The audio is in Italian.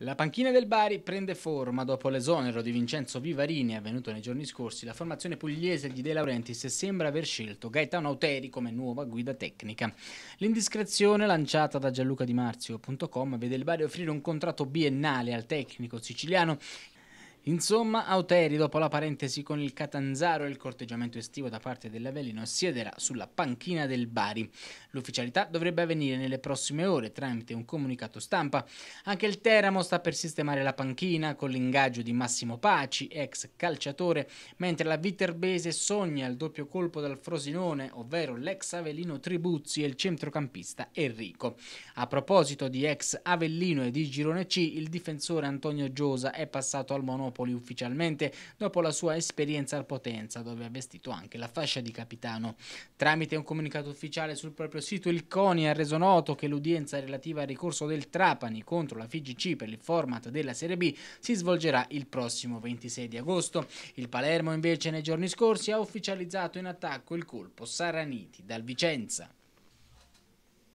La panchina del Bari prende forma dopo l'esonero di Vincenzo Vivarini avvenuto nei giorni scorsi. La formazione pugliese di De Laurentiis sembra aver scelto Gaetano Auteri come nuova guida tecnica. L'indiscrezione lanciata da Gianluca Di Marzio.com vede il Bari offrire un contratto biennale al tecnico siciliano Insomma, Auteri, dopo la parentesi con il Catanzaro e il corteggiamento estivo da parte dell'Avellino, siederà sulla panchina del Bari. L'ufficialità dovrebbe avvenire nelle prossime ore tramite un comunicato stampa. Anche il Teramo sta per sistemare la panchina con l'ingaggio di Massimo Paci, ex calciatore, mentre la Viterbese sogna il doppio colpo dal Frosinone, ovvero l'ex Avellino Tribuzzi e il centrocampista Enrico. A proposito di ex Avellino e di Girone C, il difensore Antonio Giosa è passato al monopolo Napoli ufficialmente dopo la sua esperienza al Potenza, dove ha vestito anche la fascia di capitano. Tramite un comunicato ufficiale sul proprio sito, il CONI ha reso noto che l'udienza relativa al ricorso del Trapani contro la FIGC per il format della Serie B si svolgerà il prossimo 26 di agosto. Il Palermo invece nei giorni scorsi ha ufficializzato in attacco il colpo Saraniti dal Vicenza.